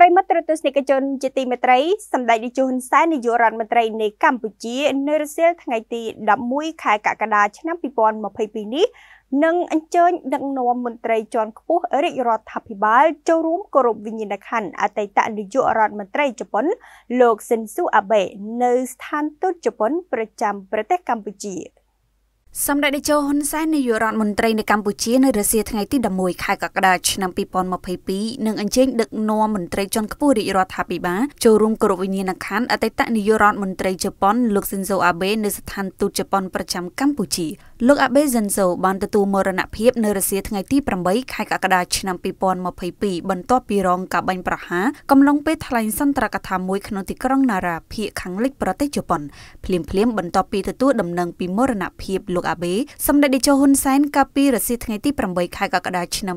ប្រិមត្តទស្សនិកជនជាទីមេត្រីសម្ដេចនាយកហ៊ុនសែននាយករដ្ឋមន្ត្រីនៃកម្ពុជា នៅរសៀលថ្ងៃទី11ខែកក្កដាឆ្នាំ2022នេះនឹងអញ្ជើញដឹកនាំមន្ត្រីជាន់ខ្ពស់រាជរដ្ឋាភិបាល ចូលរួមគោរពវិញ្ញាណក្ខន្ធអតីតនាយករដ្ឋមន្ត្រីជប៉ុនលោកស៊ិនស៊ូអាបេ នៅស្ថានទូតជប៉ុនប្រចាំប្រទេសកម្ពុជា។សម្ដេចតេជោហ៊ុនសែននាយករដ្ឋមន្ត្រីនៃកម្ពុជានៅរសៀលថ្ងៃទី11ខែកក្កដាឆ្នាំ2022នឹងអញ្ជើញដឹកនាំមន្ត្រីជាន់ខ្ពស់រាជរដ្ឋាភិបាលចូលរួមគោរពវិញ្ញាណក្ខន្ធអតីតនាយករដ្ឋមន្ត្រីជប៉ុនលោកស៊ិនសូអាបេនៅស្ថានទូតជប៉ុនប្រចាំកម្ពុជាលោកអាបេស៊ិនសូបានទទួលមរណភាពនៅរសៀលថ្ងៃទី8ខែកក្កដាឆ្នាំ2022បន្ទាប់ពីរងការបាញ់ប្រហារកំឡុងពេលថ្លែងសន្ទរកថាមួយក្នុងទីក្រុងណារ៉ាភាគខាងលិចប្រទេសជប៉ុនភ្លាមៗបន្ទាប់ពីទទួលដំណឹងពីមរណភាពលោកអាបេសម្ដេចតេជោហ៊ុនសែនកាលពីរសៀលថ្ងៃទី8ខែកក្កដាឆ្នាំ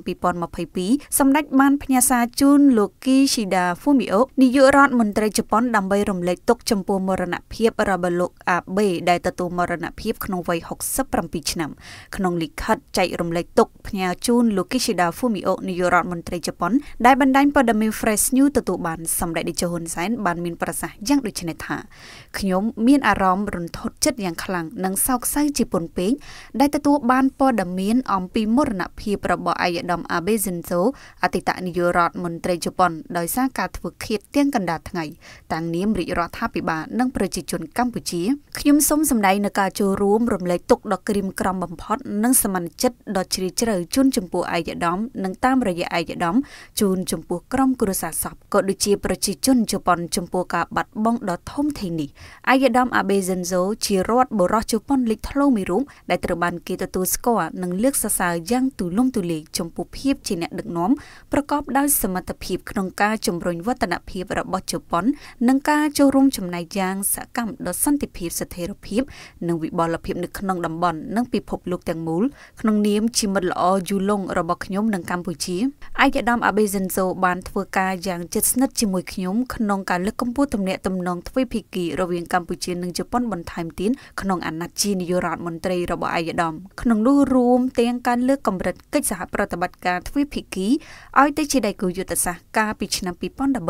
2022សម្ដេចបានផ្ញើសារជូនលោកគីស៊ីដាហ្វូមីអូនាយករដ្ឋមន្ត្រីជប៉ុនដើម្បីរំលែកទុក្ខចំពោះមរណភាពរបស់លោកអាបេដែលទទួលមរណភាពក្នុងវ័យ67ឆ្នាំក្នុងលិខិតចែករំលែកទុក្ខផ្ញើជូនលោកគីស៊ីដាហ្វូមីអូនាយករដ្ឋមន្ត្រីជប៉ុនដែលបណ្ដាញព័ត៌មាន Fresh News ទទួលបានសម្ដេចតេជោហ៊ុនសែនបានមានប្រសាសន៍យ៉ាងដូចនេះថាខ្ញុំមានអារម្មណ៍រន្ធត់ចិត្តយ៉ាងខ្លាំងនិងសោកសៅជាពន់ពេងដែលទទួលបានព័ត៌មានអំពីមរណភាពរបស់អាយដាមអាបេសិនសូអតីតនាយករដ្ឋមន្ត្រីជប៉ុនដោយសារការធ្វើឃាតទាំងកណ្ដាលថ្ងៃតាំងនាមរាជរដ្ឋាភិបាលនិងប្រជាជនកម្ពុជាខ្ញុំសូមសម្ដែងនៅការចូលរួមរំលែកទុក្ខដ៏ក្រៀមក្រំបំផុត និងសមានចិត្តដ៏ជ្រាលជ្រៅជូនចំពោះអាយដាមនិងតាមរយៈអាយដាមជូនចំពោះក្រុមគ្រួសារសពក៏ដូចជាប្រជាជនជប៉ុន ចំពោះការបាត់បង់ដ៏ធំធេងនេះអាយដាមអាបេសិនសូជារដ្ឋបរោះជប៉ុនលេចធ្លោមួយរូបមដែលត្រូវបានគេទទួលស្គាល់និងលើកសរសើរយ៉ាងទូលំទូលាយចំពោះភាពជាអ្នកដឹកនាំប្រកបដោយសមត្ថភាពក្នុងការជំរុញវឌ្ឍនភាពរបស់ជប៉ុននិងការចូលរួមចំណែកយ៉ាងសកម្មដល់សន្តិភាពស្ថិរភាពនិងវិបលភាពនៅក្នុងតំបន់និងពិភពលោកទាំងមូលក្នុងនាមជាមិត្តល្អយូរលង់របស់ខ្ញុំនិងកម្ពុជាឯកឧត្តមអាបេសិនសូបានធ្វើការយ៉ាងជិតស្និទ្ធជាមួយខ្ញុំក្នុងការលើកកម្ពស់ទំនាក់ទំនងទ្វេភាគីរវាងកម្ពុជានិងជប៉ុនបន្ថែមទៀតក្នុងអាណត្តិជានាយករដ្ឋមន្ត្រីត្រីរបស់ឯកឧត្តមក្នុងនោះរួមទាំងការលើកកម្រិតកិច្ចសហប្រតិបត្តិការទ្វេភាគីឲ្យទៅជាដៃគូយុទ្ធសាស្ត្រកាលពីឆ្នាំ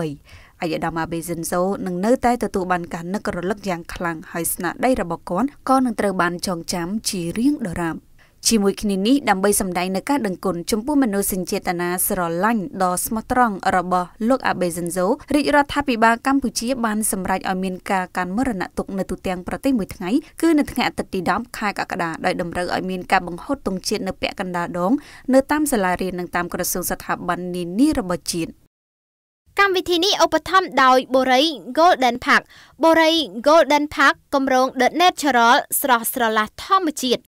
2013អាយដាម៉ាបេសិនសូនឹងនៅតែទទួលបានការនឹករលឹកយ៉ាងខ្លាំងហើយស្នាដៃរបស់គាត់ក៏នឹងត្រូវបានចងចាំ ជារៀងដរាបជាមួយគ្នានេះដើម្បីសម្ដែងនូវការដឹងគុណចំពោះមនោសញ្ចេតនាស្រឡាញ់ដ៏ស្មោះត្រង់របស់លោកអាបេសិនសូរាជរដ្ឋាភិបាលកម្ពុជាបានសម្រេចឲ្យមានការកាន់មរណទុកនៅទូទាំងប្រទេសមួយថ្ងៃគឺនៅថ្ងៃអាទិត្យទី10ខែកក្កដាដោយតម្រូវឲ្យមានការបង្ហូតទង់ជាតិនៅពាក់កណ្ដាលដង នៅតាមសាលារៀននិងតាមក្រសួងស្ថាប័ននានារបស់ជាតិកម្មវិធីនេះឧបត្ថម្ភដោយ Borai Golden Park Borai Golden Park គម្រោង The Natural ស្រស់ស្រឡះធម្មជាតិ